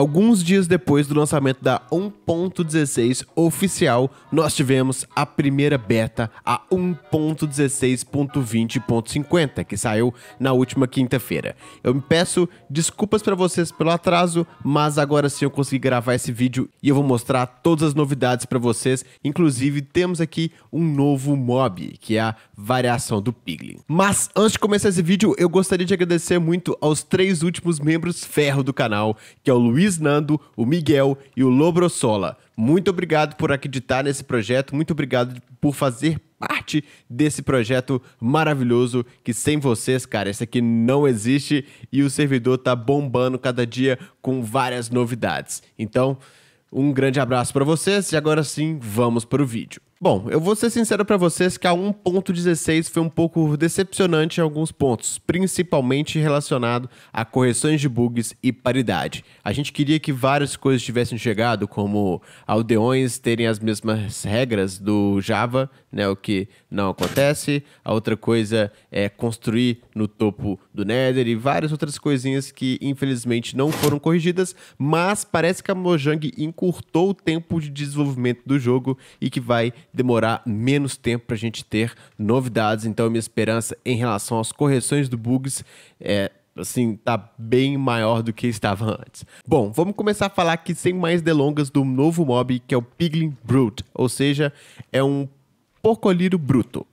Alguns dias depois do lançamento da 1.16 oficial, nós tivemos a primeira beta, a 1.16.20.50, que saiu na última quinta-feira. Eu me peço desculpas para vocês pelo atraso, mas agora sim eu consegui gravar esse vídeo e eu vou mostrar todas as novidades para vocês. Inclusive, temos aqui um novo mob, que é a variação do Piglin. Mas antes de começar esse vídeo, eu gostaria de agradecer muito aos três últimos membros ferro do canal, que é o Luiz Luiz Nando, o Miguel e o Lobrossola. Muito obrigado por acreditar nesse projeto, muito obrigado por fazer parte desse projeto maravilhoso que sem vocês, cara, esse aqui não existe e o servidor tá bombando cada dia com várias novidades. Então, um grande abraço para vocês e agora sim, vamos para o vídeo. Bom, eu vou ser sincero para vocês que a 1.16 foi um pouco decepcionante em alguns pontos, principalmente relacionado a correções de bugs e paridade. A gente queria que várias coisas tivessem chegado, como aldeões terem as mesmas regras do Java, né, o que não acontece. A outra coisa é construir no topo do Nether e várias outras coisinhas que infelizmente não foram corrigidas, mas parece que a Mojang encurtou o tempo de desenvolvimento do jogo e que vai demorar menos tempo para a gente ter novidades. Então, minha esperança em relação às correções do bugs é assim, tá bem maior do que estava antes. Bom, vamos começar a falar aqui sem mais delongas do novo mob que é o Piglin Brute, ou seja, é um Pocoliro Bruto.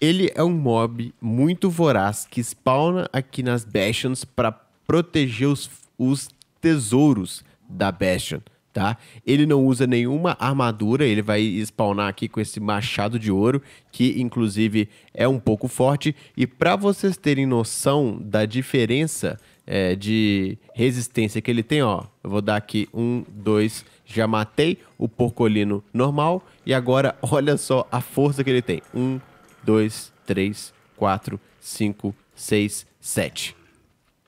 Ele é um mob muito voraz que spawna aqui nas Bastions para proteger os, os tesouros da Bastion tá? Ele não usa nenhuma armadura, ele vai spawnar aqui com esse machado de ouro, que inclusive é um pouco forte. E para vocês terem noção da diferença é, de resistência que ele tem, ó, eu vou dar aqui um, dois, já matei o porcolino normal e agora olha só a força que ele tem. Um, dois, três, quatro, cinco, seis, sete.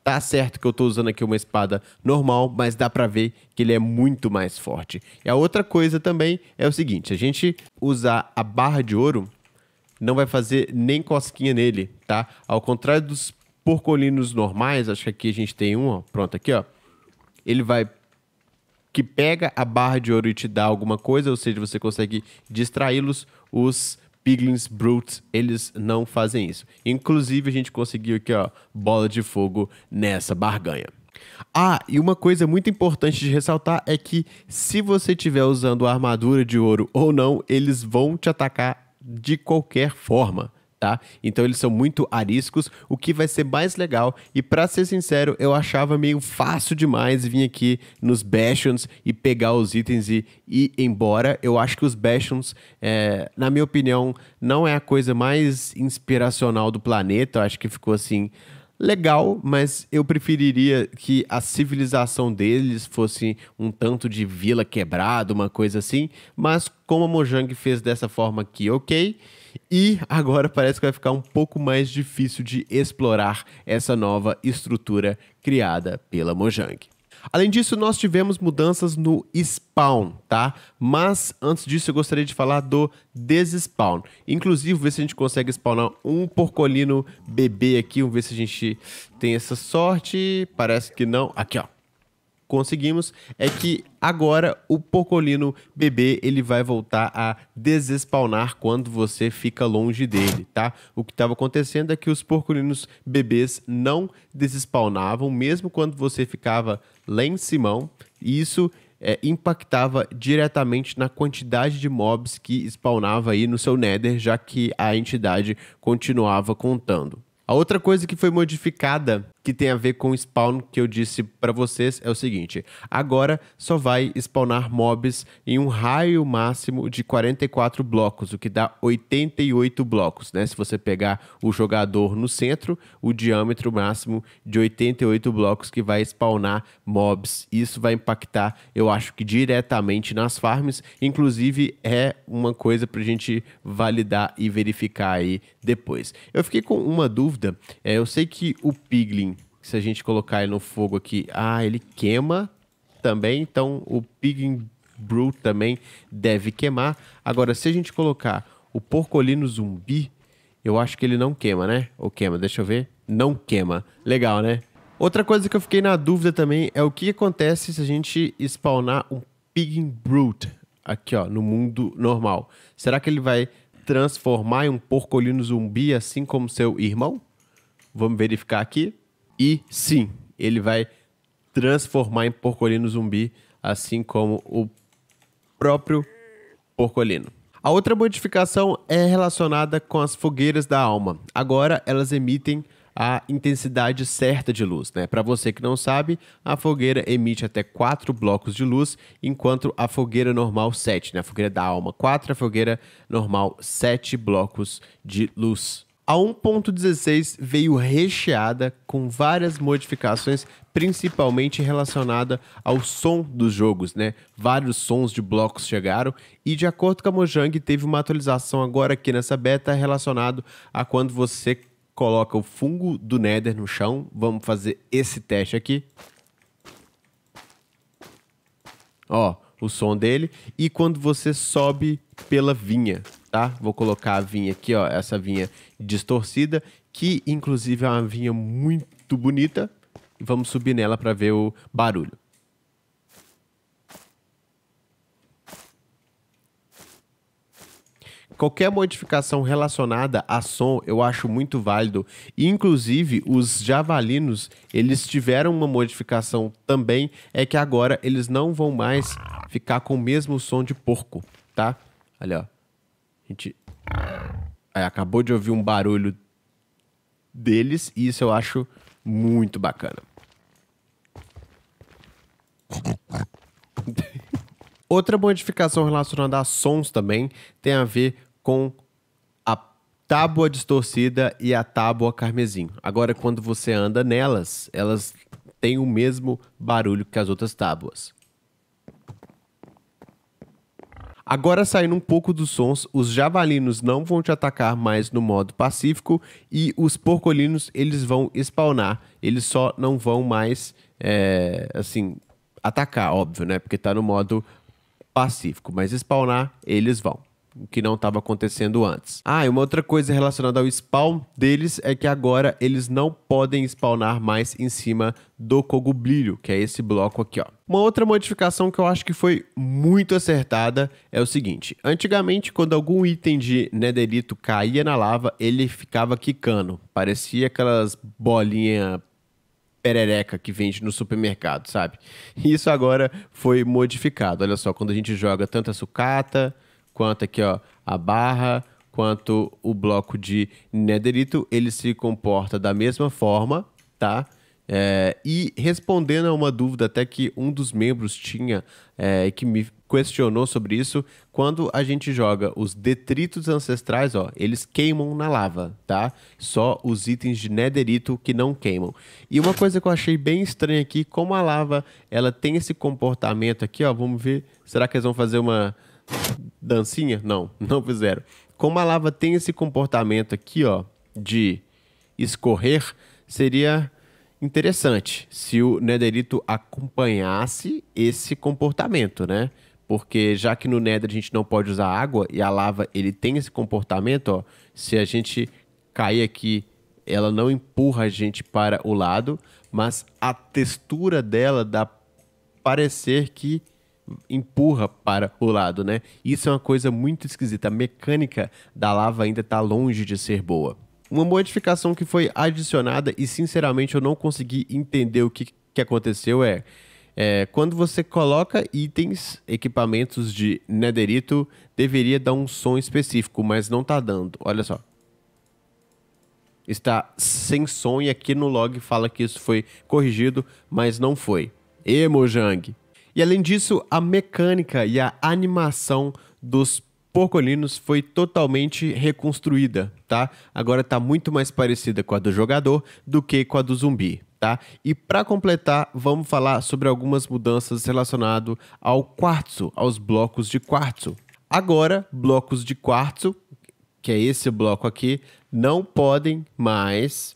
Tá certo que eu tô usando aqui uma espada normal, mas dá pra ver que ele é muito mais forte. E a outra coisa também é o seguinte, a gente usar a barra de ouro não vai fazer nem cosquinha nele, tá? Ao contrário dos porcolinos normais, acho que aqui a gente tem um, ó, pronto, aqui ó. Ele vai que pega a barra de ouro e te dá alguma coisa, ou seja, você consegue distraí-los, os Piglins Brutes, eles não fazem isso. Inclusive, a gente conseguiu aqui, ó, bola de fogo nessa barganha. Ah, e uma coisa muito importante de ressaltar é que se você estiver usando a armadura de ouro ou não, eles vão te atacar de qualquer forma tá? Então eles são muito ariscos, o que vai ser mais legal. E para ser sincero, eu achava meio fácil demais vir aqui nos Bastions e pegar os itens e ir embora. Eu acho que os Bastions, é, na minha opinião, não é a coisa mais inspiracional do planeta. Eu acho que ficou assim legal, mas eu preferiria que a civilização deles fosse um tanto de vila quebrada, uma coisa assim. Mas como a Mojang fez dessa forma aqui, ok. E agora parece que vai ficar um pouco mais difícil de explorar essa nova estrutura criada pela Mojang. Além disso, nós tivemos mudanças no spawn, tá? Mas antes disso, eu gostaria de falar do desespawn. Inclusive, ver se a gente consegue spawnar um porcolino bebê aqui, vamos ver se a gente tem essa sorte. Parece que não. Aqui, ó conseguimos é que agora o Pocolino bebê ele vai voltar a desespawnar quando você fica longe dele, tá? O que estava acontecendo é que os Porcolinos bebês não desespawnavam mesmo quando você ficava lá em Simão. E isso é, impactava diretamente na quantidade de mobs que spawnava aí no seu Nether, já que a entidade continuava contando. A outra coisa que foi modificada que tem a ver com o spawn que eu disse para vocês é o seguinte: agora só vai spawnar mobs em um raio máximo de 44 blocos, o que dá 88 blocos, né? Se você pegar o jogador no centro, o diâmetro máximo de 88 blocos que vai spawnar mobs. Isso vai impactar, eu acho que diretamente nas farms, inclusive é uma coisa pra gente validar e verificar aí depois. Eu fiquei com uma dúvida, é, eu sei que o Piglin que se a gente colocar ele no fogo aqui, ah, ele queima também, então o Pig Brew também deve queimar. Agora, se a gente colocar o porcolino zumbi, eu acho que ele não queima, né? Ou queima, deixa eu ver. Não queima. Legal, né? Outra coisa que eu fiquei na dúvida também é o que acontece se a gente spawnar um Pig Brute aqui, ó, no mundo normal. Será que ele vai transformar em um porcolino zumbi assim como seu irmão? Vamos verificar aqui. E sim, ele vai transformar em porcolino zumbi, assim como o próprio porcolino. A outra modificação é relacionada com as fogueiras da alma. Agora elas emitem a intensidade certa de luz. Né? Para você que não sabe, a fogueira emite até 4 blocos de luz, enquanto a fogueira normal 7, né? a fogueira da alma 4, a fogueira normal 7 blocos de luz. A 1.16 veio recheada com várias modificações, principalmente relacionada ao som dos jogos, né? Vários sons de blocos chegaram e de acordo com a Mojang teve uma atualização agora aqui nessa beta relacionado a quando você coloca o fungo do Nether no chão. Vamos fazer esse teste aqui. Ó, o som dele e quando você sobe pela vinha tá? Vou colocar a vinha aqui, ó, essa vinha distorcida, que inclusive é uma vinha muito bonita. E vamos subir nela para ver o barulho. Qualquer modificação relacionada a som eu acho muito válido. E, inclusive, os javalinos, eles tiveram uma modificação também, é que agora eles não vão mais ficar com o mesmo som de porco, tá? Olha, ó. A gente é, acabou de ouvir um barulho deles e isso eu acho muito bacana. Outra modificação relacionada a sons também tem a ver com a tábua distorcida e a tábua carmesim. Agora, quando você anda nelas, elas têm o mesmo barulho que as outras tábuas. Agora saindo um pouco dos sons, os javalinos não vão te atacar mais no modo pacífico e os porcolinos eles vão spawnar, eles só não vão mais, é, assim, atacar, óbvio, né? Porque tá no modo pacífico, mas spawnar eles vão o que não estava acontecendo antes. Ah, e uma outra coisa relacionada ao spawn deles é que agora eles não podem spawnar mais em cima do cogubilho, que é esse bloco aqui, ó. Uma outra modificação que eu acho que foi muito acertada é o seguinte: antigamente, quando algum item de nederito caía na lava, ele ficava quicando, parecia aquelas bolinhas perereca que vende no supermercado, sabe? Isso agora foi modificado. Olha só, quando a gente joga tanta sucata, quanto aqui, ó, a barra, quanto o bloco de nederito, ele se comporta da mesma forma, tá? É, e respondendo a uma dúvida até que um dos membros tinha é, que me questionou sobre isso, quando a gente joga os detritos ancestrais, ó, eles queimam na lava, tá? Só os itens de nederito que não queimam. E uma coisa que eu achei bem estranha aqui, como a lava, ela tem esse comportamento aqui, ó, vamos ver, será que eles vão fazer uma dancinha? Não, não fizeram. Como a lava tem esse comportamento aqui, ó, de escorrer, seria interessante se o nederito acompanhasse esse comportamento, né? Porque já que no nether a gente não pode usar água e a lava ele tem esse comportamento, ó, se a gente cair aqui, ela não empurra a gente para o lado, mas a textura dela dá parecer que empurra para o lado, né? Isso é uma coisa muito esquisita. A mecânica da lava ainda está longe de ser boa. Uma modificação que foi adicionada e sinceramente eu não consegui entender o que, que aconteceu é, é quando você coloca itens, equipamentos de nederito, deveria dar um som específico, mas não está dando. Olha só. Está sem som e aqui no log fala que isso foi corrigido, mas não foi. E Mojang, e além disso, a mecânica e a animação dos Porcolinos foi totalmente reconstruída, tá? Agora está muito mais parecida com a do jogador do que com a do zumbi, tá? E para completar, vamos falar sobre algumas mudanças relacionado ao quartzo, aos blocos de quartzo. Agora, blocos de quartzo, que é esse bloco aqui, não podem mais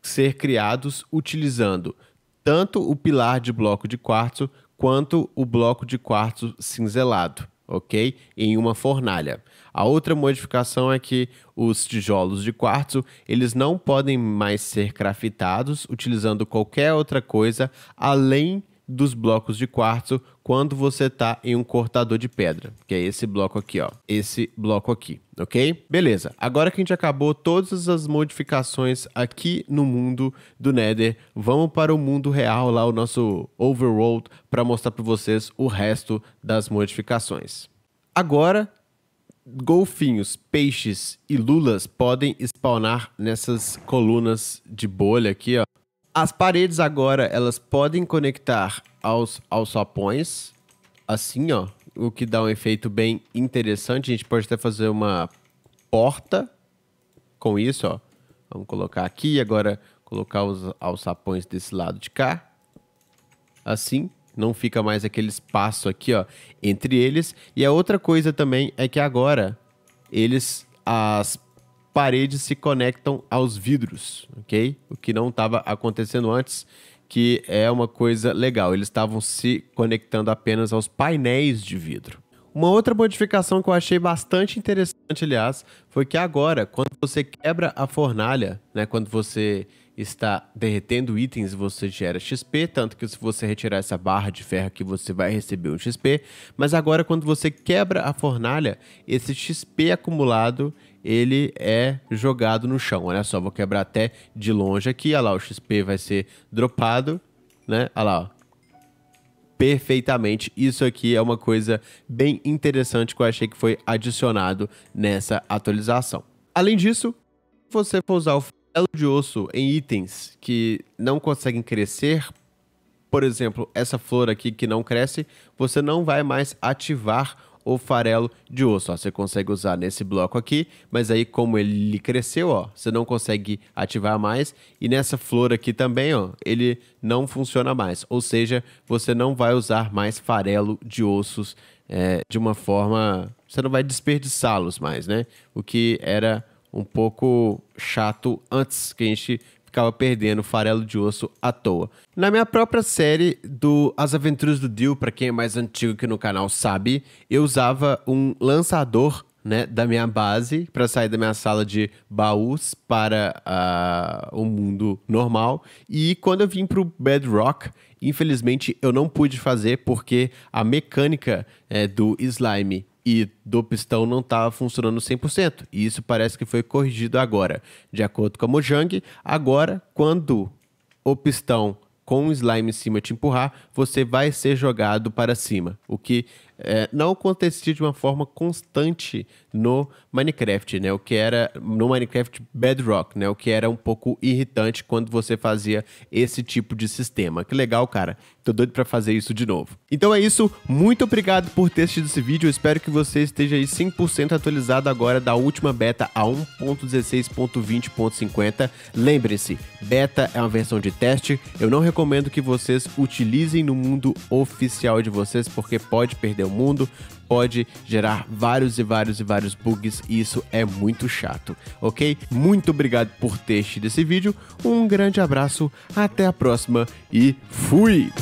ser criados utilizando tanto o pilar de bloco de quartzo quanto o bloco de quartzo cinzelado, ok? Em uma fornalha. A outra modificação é que os tijolos de quartzo, eles não podem mais ser craftados utilizando qualquer outra coisa além de dos blocos de quartzo quando você está em um cortador de pedra, que é esse bloco aqui, ó. Esse bloco aqui, ok? Beleza. Agora que a gente acabou todas as modificações aqui no mundo do Nether, vamos para o mundo real lá, o nosso overworld, para mostrar para vocês o resto das modificações. Agora, golfinhos, peixes e lulas podem spawnar nessas colunas de bolha aqui, ó, as paredes agora, elas podem conectar aos, aos sapões, assim, ó. O que dá um efeito bem interessante. A gente pode até fazer uma porta com isso, ó. Vamos colocar aqui, e agora colocar os alçapões desse lado de cá. Assim, não fica mais aquele espaço aqui, ó, entre eles. E a outra coisa também é que agora eles as paredes se conectam aos vidros, ok? O que não estava acontecendo antes, que é uma coisa legal. Eles estavam se conectando apenas aos painéis de vidro. Uma outra modificação que eu achei bastante interessante, aliás, foi que agora, quando você quebra a fornalha, né, quando você está derretendo itens, você gera XP, tanto que se você retirar essa barra de ferro que você vai receber um XP, mas agora quando você quebra a fornalha, esse XP acumulado, ele é jogado no chão. Olha só, vou quebrar até de longe aqui. Olha lá, o XP vai ser dropado, né? Olha lá, ó perfeitamente. Isso aqui é uma coisa bem interessante que eu achei que foi adicionado nessa atualização. Além disso, se você for usar o farelo de osso em itens que não conseguem crescer, por exemplo, essa flor aqui que não cresce, você não vai mais ativar ou farelo de osso. Ó, você consegue usar nesse bloco aqui, mas aí como ele cresceu, ó, você não consegue ativar mais. E nessa flor aqui também, ó, ele não funciona mais. Ou seja, você não vai usar mais farelo de ossos é, de uma forma... Você não vai desperdiçá-los mais, né? O que era um pouco chato antes, que a gente ficava perdendo farelo de osso à toa. Na minha própria série do As Aventuras do Dio, para quem é mais antigo que no canal sabe, eu usava um lançador né, da minha base para sair da minha sala de baús para uh, o mundo normal. E quando eu vim para o Bedrock, infelizmente eu não pude fazer porque a mecânica é, do slime e do pistão não estava tá funcionando 100%. E isso parece que foi corrigido agora. De acordo com a Mojang, agora quando o pistão com o slime em cima te empurrar, você vai ser jogado para cima, o que é, não acontecia de uma forma constante no Minecraft, né? O que era no Minecraft Bedrock, né? O que era um pouco irritante quando você fazia esse tipo de sistema. Que legal, cara. Tô doido para fazer isso de novo. Então é isso. Muito obrigado por ter assistido esse vídeo. Eu espero que você esteja aí 100% atualizado agora da última beta a 1.16.20.50. Lembre-se, beta é uma versão de teste. Eu não recomendo que vocês utilizem no mundo oficial de vocês porque pode perder o mundo, pode gerar vários e vários e vários bugs e isso é muito chato, ok? Muito obrigado por ter assistido esse vídeo, um grande abraço, até a próxima e fui!